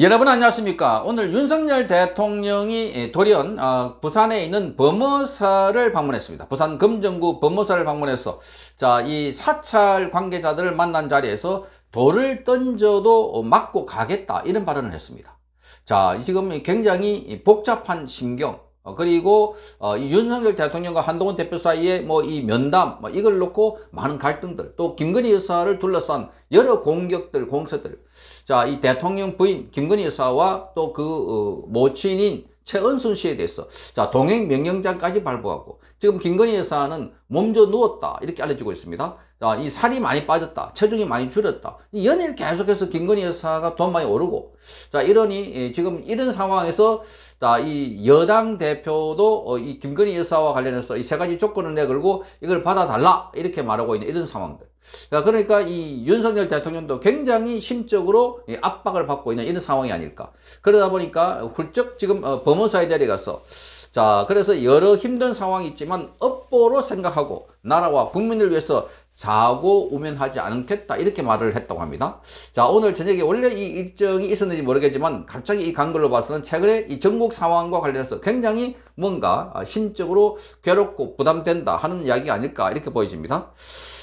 여러분 안녕하십니까 오늘 윤석열 대통령이 예, 돌연 어, 부산에 있는 범어사를 방문했습니다 부산 금정구 범어사를 방문해서 자 이 사찰 관계자들을 만난 자리에서 돌을 던져도 맞고 가겠다 이런 발언을 했습니다 자 지금 굉장히 복잡한 심경 어, 그리고 어, 윤석열 대통령과 한동훈 대표 사이에뭐이 면담 뭐 이걸 놓고 많은 갈등들 또 김건희 여사를 둘러싼 여러 공격들 공세들 자, 이 대통령 부인 김건희 여사와 또그 어, 모친인 최은순 씨에 대해서 자 동행 명령장까지 발부하고 지금 김건희 여사는 몸져 누웠다 이렇게 알려지고 있습니다. 자 이 살이 많이 빠졌다, 체중이 많이 줄었다. 연일 계속해서 김건희 여사가 돈 많이 오르고 자 이러니 예, 지금 이런 상황에서 자 이 여당 대표도 어, 이 김건희 여사와 관련해서 이 세 가지 조건을 내걸고 이걸 받아달라 이렇게 말하고 있는 이런 상황들. 자, 그러니까 이 윤석열 대통령도 굉장히 심적으로 압박을 받고 있는 이런 상황이 아닐까. 그러다 보니까 훌쩍 지금 어, 법무사에 데려가서 자, 그래서 여러 힘든 상황이 있지만 업보로 생각하고 나라와 국민을 위해서 자고 우면하지 않겠다 이렇게 말을 했다고 합니다. 자 오늘 저녁에 원래 이 일정이 있었는지 모르겠지만 갑자기 이 간걸로 봐서는 최근에 이 전국 상황과 관련해서 굉장히 뭔가 아, 심적으로 괴롭고 부담된다 하는 이야기 아닐까 이렇게 보여집니다.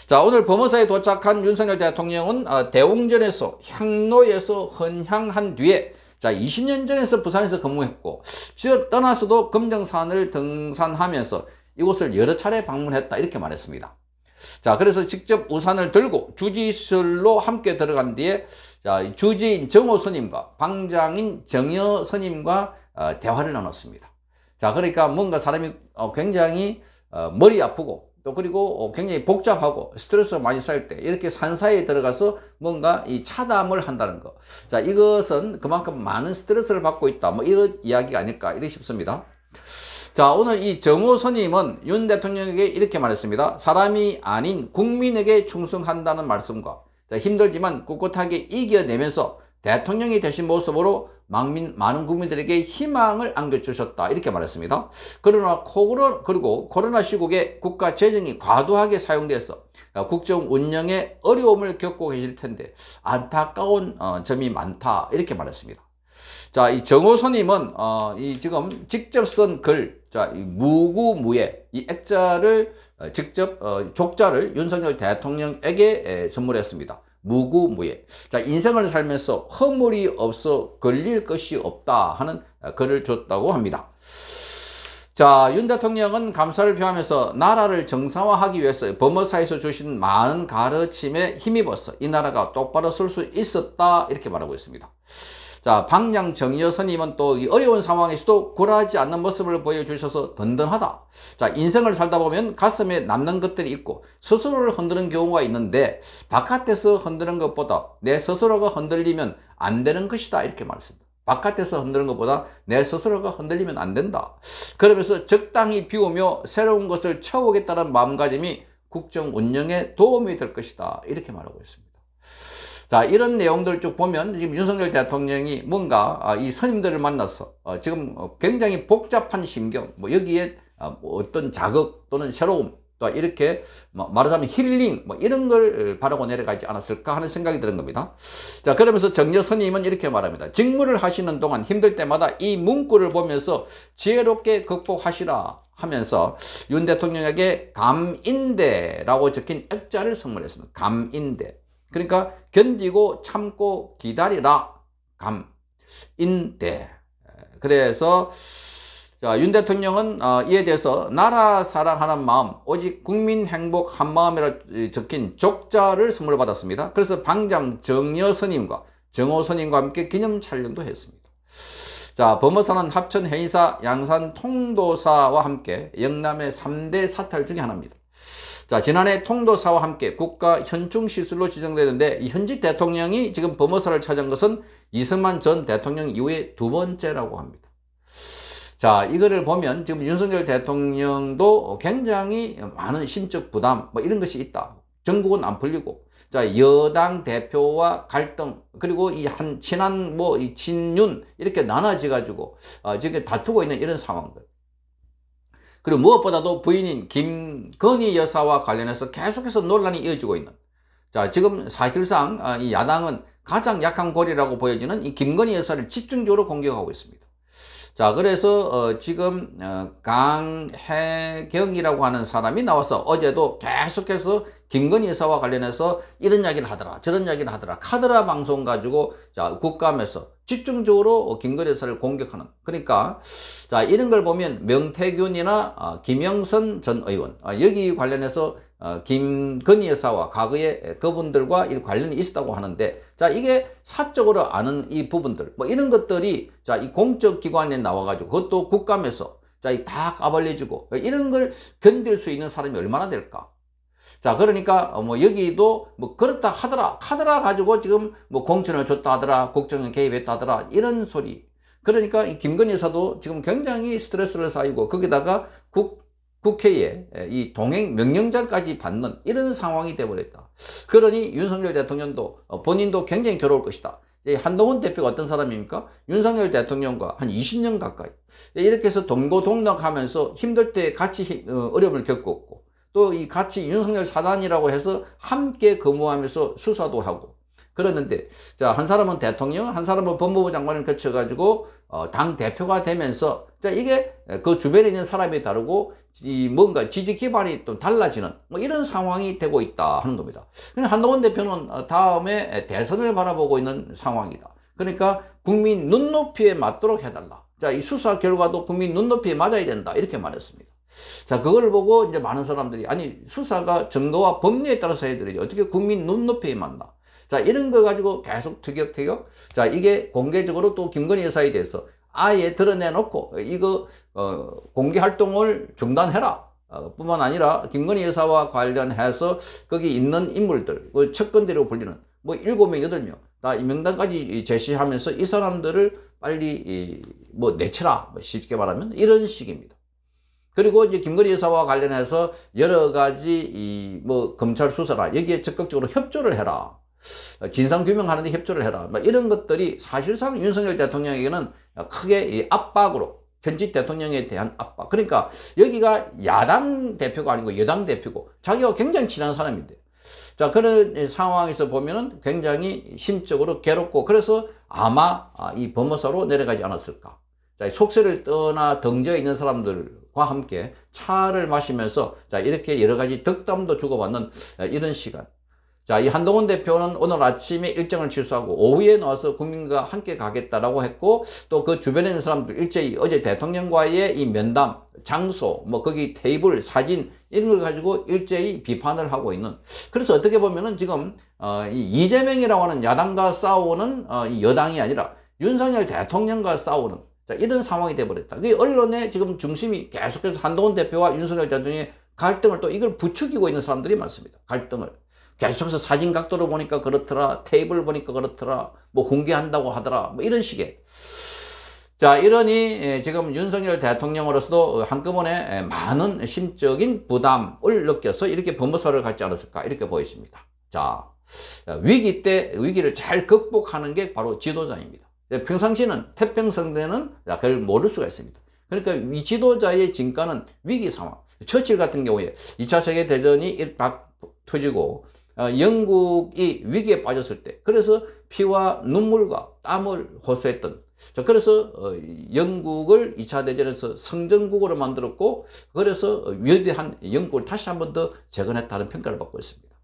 자 오늘 법원사에 도착한 윤석열 대통령은 아, 대웅전에서 향로에서 헌향한 뒤에 자 20년 전에서 부산에서 근무했고 지역 떠나서도 검정산을 등산하면서 이곳을 여러 차례 방문했다 이렇게 말했습니다. 자 그래서 직접 우산을 들고 주지술로 함께 들어간 뒤에 자, 주지인 정호 선임과 방장인 정여 선임과 어, 대화를 나눴습니다. 자 그러니까 뭔가 사람이 어, 굉장히 어, 머리 아프고 또 그리고 어, 굉장히 복잡하고 스트레스가 많이 쌓일 때 이렇게 산사에 들어가서 뭔가 이 차담을 한다는 거. 자, 이것은 그만큼 많은 스트레스를 받고 있다. 뭐 이런 이야기가 아닐까 이렇게 싶습니다. 자, 오늘 이 정호 선임은 윤 대통령에게 이렇게 말했습니다. 사람이 아닌 국민에게 충성한다는 말씀과 자, 힘들지만 꿋꿋하게 이겨내면서 대통령이 되신 모습으로 망민, 많은 국민들에게 희망을 안겨주셨다 이렇게 말했습니다. 그러나 코로 그리고 코로나 시국에 국가 재정이 과도하게 사용돼서 어, 국정 운영에 어려움을 겪고 계실 텐데 안타까운 어, 점이 많다 이렇게 말했습니다. 자, 이 정호선님은 어, 이 지금 직접 쓴 글, 자, 이 무구무예 이 액자를 어, 직접 어, 족자를 윤석열 대통령에게 에, 선물했습니다. 무구무예. 자, 인생을 살면서 허물이 없어 걸릴 것이 없다 하는 글을 줬다고 합니다. 자, 윤 대통령은 감사를 표하면서 나라를 정상화하기 위해서 법무사에서 주신 많은 가르침에 힘입어서 이 나라가 똑바로 쓸수 있었다 이렇게 말하고 있습니다. 자, 방장 정여 선님은또 어려운 상황에서도 굴하지 않는 모습을 보여주셔서 든든하다. 자, 인생을 살다 보면 가슴에 남는 것들이 있고 스스로를 흔드는 경우가 있는데 바깥에서 흔드는 것보다 내 스스로가 흔들리면 안 되는 것이다. 이렇게 말했습니다 바깥에서 흔드는 것보다 내 스스로가 흔들리면 안 된다. 그러면서 적당히 비우며 새로운 것을 채우겠다는 마음가짐이 국정 운영에 도움이 될 것이다. 이렇게 말하고 있습니다. 자, 이런 내용들 쭉 보면 지금 윤석열 대통령이 뭔가 아, 이 선임들을 만나서 어, 지금 어, 굉장히 복잡한 심경, 뭐 여기에 아, 뭐 어떤 자극 또는 새로움, 또 이렇게 뭐 말하자면 힐링 뭐 이런 걸 바라고 내려가지 않았을까 하는 생각이 드는 겁니다. 자 그러면서 정여선임은 이렇게 말합니다. 직무를 하시는 동안 힘들 때마다 이 문구를 보면서 지혜롭게 극복하시라 하면서 윤 대통령에게 감인대라고 적힌 액자를 선물했습니다. 감인대. 그러니까 견디고 참고 기다리라 감인데 그래서 자, 윤 대통령은 어, 이에 대해서 나라 사랑하는 마음 오직 국민 행복 한 마음이라 적힌 족자를 선물 받았습니다. 그래서 방장 정여 선임과 정호 선임과 함께 기념 촬영도 했습니다. 자, 범어사는 합천 회의사 양산 통도사와 함께 영남의 3대 사찰 중에 하나입니다. 자, 지난해 통도사와 함께 국가 현충 시술로 지정되는데 이 현직 대통령이 지금 범무사를 찾은 것은 이승만 전 대통령 이후에 두 번째라고 합니다. 자, 이거를 보면 지금 윤석열 대통령도 굉장히 많은 심적 부담 뭐 이런 것이 있다. 전국은 안 풀리고 자 여당 대표와 갈등 그리고 이 한 친한 뭐이 친윤 이렇게 나눠져 가지고 어, 지금 다투고 있는 이런 상황들 그리고 무엇보다도 부인인 김건희 여사와 관련해서 계속해서 논란이 이어지고 있는 자 지금 사실상 아, 이 야당은 가장 약한 골리라고 보여지는 이 김건희 여사를 집중적으로 공격하고 있습니다. 자 그래서 어, 지금 어, 강혜경이라고 하는 사람이 나와서 어제도 계속해서 김건희 여사와 관련해서 이런 이야기를 하더라 저런 이야기를 하더라 카드라 방송 가지고 자 국감에서 집중적으로 김건희 여사를 공격하는 그러니까 자 이런 걸 보면 명태균이나 아, 김영선 전 의원 아, 여기 관련해서 어, 김건희 여사와 과거에 그분들과 이 관련이 있었다고 하는데 자 이게 사적으로 아는 이 부분들 뭐 이런 것들이 자 이 공적 기관에 나와 가지고 그것도 국감에서 자다 이 까발려지고 이런 걸 견딜 수 있는 사람이 얼마나 될까 자, 그러니까 뭐 여기도 뭐 그렇다 하더라. 카더라 가지고 지금 뭐 공천을 줬다 하더라. 국정에 개입했다 하더라. 이런 소리. 그러니까 이 김건희 여사도 지금 굉장히 스트레스를 쌓이고 거기다가 국 국회에 이 동행 명령장까지 받는 이런 상황이 되어버렸다. 그러니 윤석열 대통령도 어, 본인도 굉장히 괴로울 것이다. 한동훈 대표가 어떤 사람입니까? 윤석열 대통령과 한 20년 가까이 이렇게 해서 동고동락하면서 힘들 때 같이 어, 어려움을 겪었고 또이 같이 윤석열 사단이라고 해서 함께 근무하면서 수사도 하고 그러는데 자 한 사람은 대통령, 한 사람은 법무부 장관을 거쳐가지고 어, 당 대표가 되면서 자 이게 그 주변에 있는 사람이 다르고 이 뭔가 지지 기반이 또 달라지는 뭐 이런 상황이 되고 있다 하는 겁니다. 그러니까 한동훈 대표는 다음에 대선을 바라보고 있는 상황이다. 그러니까 국민 눈높이에 맞도록 해달라. 자, 이 수사 결과도 국민 눈높이에 맞아야 된다. 이렇게 말했습니다. 자, 그걸 보고 이제 많은 사람들이, 아니, 수사가 정도와 법리에 따라서 해야 되지. 어떻게 국민 눈높이에 맞나. 자, 이런 걸 가지고 계속 투격투격 자, 이게 공개적으로 또 김건희 여사에 대해서 아예 드러내놓고, 이거, 어, 공개 활동을 중단해라. 어, 뿐만 아니라 김건희 여사와 관련해서 거기 있는 인물들, 그 측근대로 불리는 뭐 일곱 명 여덟 명다 이 명단까지 제시하면서 이 사람들을 빨리 이, 뭐 내치라. 뭐 쉽게 말하면 이런 식입니다. 그리고 이제 김건희 여사와 관련해서 여러 가지 이뭐 검찰 수사라 여기에 적극적으로 협조를 해라. 진상규명하는데 협조를 해라. 이런 것들이 사실상 윤석열 대통령에게는 크게 압박으로 현직 대통령에 대한 압박. 그러니까 여기가 야당 대표가 아니고 여당 대표고 자기와 굉장히 친한 사람인데. 자, 그런 상황에서 보면은 굉장히 심적으로 괴롭고 그래서 아마 이 법무사로 내려가지 않았을까. 자, 속세를 떠나 덩저에 있는 사람들과 함께 차를 마시면서 자, 이렇게 여러 가지 덕담도 주고받는 이런 시간. 자, 이 한동훈 대표는 오늘 아침에 일정을 취소하고 오후에 나와서 국민과 함께 가겠다라고 했고 또 그 주변에 있는 사람들 일제히 어제 대통령과의 이 면담, 장소, 뭐 거기 테이블, 사진 이런 걸 가지고 일제히 비판을 하고 있는 그래서 어떻게 보면은 지금 어, 이 이재명이라고 하는 야당과 싸우는 어, 이 여당이 아니라 윤석열 대통령과 싸우는 자, 이런 상황이 돼버렸다. 이 언론의 지금 중심이 계속해서 한동훈 대표와 윤석열 대통령의 갈등을 또 이걸 부추기고 있는 사람들이 많습니다. 갈등을. 계속해서 사진 각도로 보니까 그렇더라, 테이블 보니까 그렇더라, 뭐 훈계한다고 하더라, 뭐 이런 식의. 자, 이러니 예, 지금 윤석열 대통령으로서도 한꺼번에 예, 많은 심적인 부담을 느껴서 이렇게 법무사를 갖지 않았을까, 이렇게 보여집니다. 자, 위기 때 위기를 잘 극복하는 게 바로 지도자입니다. 평상시는 태평성대는 그걸 모를 수가 있습니다. 그러니까 이 지도자의 진가는 위기 상황. 처칠 같은 경우에 2차 세계대전이 일박 터지고 어, 영국이 위기에 빠졌을 때 그래서 피와 눈물과 땀을 호소했던 자, 그래서 어, 영국을 2차 대전에서 성전국으로 만들었고 그래서 위대한 영국을 다시 한 번 더 재건했다는 평가를 받고 있습니다.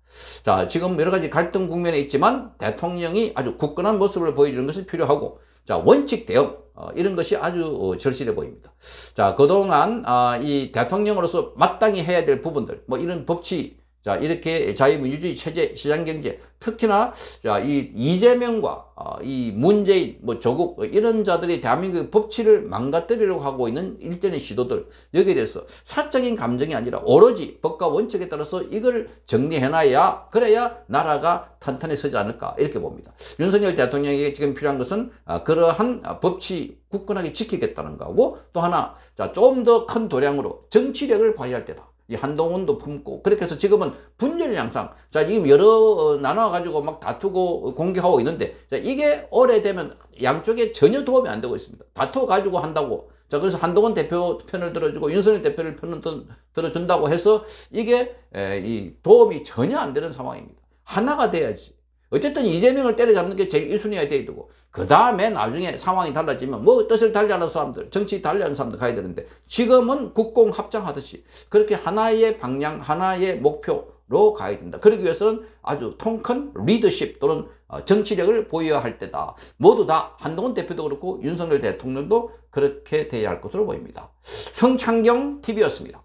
자, 지금 여러 가지 갈등 국면에 있지만 대통령이 아주 굳건한 모습을 보여주는 것이 필요하고 자, 원칙 대응 어, 이런 것이 아주 어, 절실해 보입니다. 자, 그동안 아, 이 대통령으로서 마땅히 해야 될 부분들 뭐 이런 법치 자, 이렇게 자유민주주의 뭐 체제, 시장경제, 특히나, 자, 이 이재명과, 어, 이 문재인, 뭐 조국, 뭐 이런 자들이 대한민국의 법치를 망가뜨리려고 하고 있는 일련의 시도들, 여기에 대해서 사적인 감정이 아니라 오로지 법과 원칙에 따라서 이걸 정리해놔야, 그래야 나라가 탄탄해서지 않을까, 이렇게 봅니다. 윤석열 대통령에게 지금 필요한 것은, 아, 그러한 법치 굳건하게 지키겠다는 거고, 또 하나, 자, 좀 더 큰 도량으로 정치력을 발휘할 때다. 이 한동훈도 품고 그렇게 해서 지금은 분열 양상 자 지금 여러 어, 나눠 가지고 막 다투고 공격하고 있는데 자 이게 오래되면 양쪽에 전혀 도움이 안 되고 있습니다 다투 어 가지고 한다고 자 그래서 한동훈 대표 편을 들어주고 윤석열 대표를 편을 들어준다고 해서 이게 에, 이 도움이 전혀 안 되는 상황입니다 하나가 돼야지 어쨌든 이재명을 때려잡는 게 제일 1순위가 돼야 되고 그 다음에 나중에 상황이 달라지면 뭐 뜻을 달리하는 사람들 정치 달리하는 사람들 가야 되는데 지금은 국공합장하듯이 그렇게 하나의 방향 하나의 목표로 가야 된다 그러기 위해서는 아주 통큰 리더십 또는 어, 정치력을 보여야 할 때다 모두 다 한동훈 대표도 그렇고 윤석열 대통령도 그렇게 돼야 할 것으로 보입니다 성창경 TV였습니다